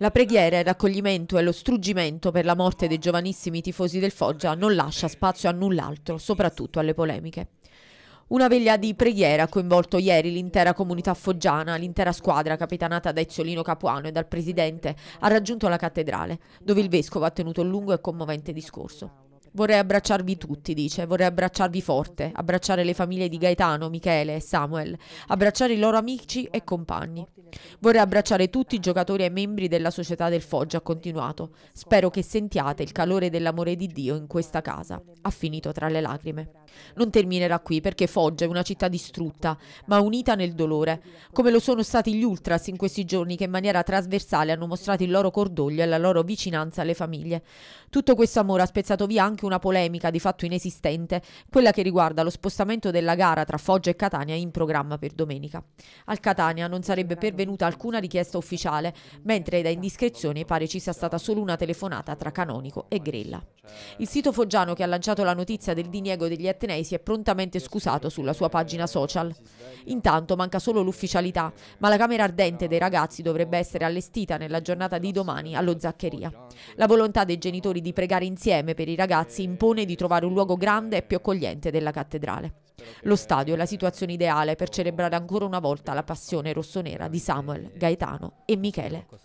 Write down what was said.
La preghiera, il raccoglimento e lo struggimento per la morte dei giovanissimi tifosi del Foggia non lascia spazio a null'altro, soprattutto alle polemiche. Una veglia di preghiera ha coinvolto ieri l'intera comunità foggiana, l'intera squadra capitanata da Eziolino Capuano e dal presidente ha raggiunto la cattedrale, dove il vescovo ha tenuto un lungo e commovente discorso. Vorrei abbracciarvi tutti, dice, vorrei abbracciarvi forte, abbracciare le famiglie di Gaetano, Michele e Samuel, abbracciare i loro amici e compagni. Vorrei abbracciare tutti i giocatori e i membri della società del Foggia, ha continuato. Spero che sentiate il calore dell'amore di Dio in questa casa. Ha finito tra le lacrime. Non terminerà qui perché Foggia è una città distrutta, ma unita nel dolore, come lo sono stati gli ultras in questi giorni che in maniera trasversale hanno mostrato il loro cordoglio e la loro vicinanza alle famiglie. Tutto questo amore ha spezzato via anche anche una polemica di fatto inesistente, quella che riguarda lo spostamento della gara tra Foggia e Catania in programma per domenica. Al Catania non sarebbe pervenuta alcuna richiesta ufficiale, mentre da indiscrezioni pare ci sia stata solo una telefonata tra Canonico e Grella. Il sito foggiano che ha lanciato la notizia del diniego degli etnei si è prontamente scusato sulla sua pagina social. Intanto manca solo l'ufficialità, ma la camera ardente dei ragazzi dovrebbe essere allestita nella giornata di domani allo Zaccheria. La volontà dei genitori di pregare insieme per i ragazzi si impone di trovare un luogo grande e più accogliente della cattedrale. Lo stadio è la situazione ideale per celebrare ancora una volta la passione rossonera di Samuel, Gaetano e Michele.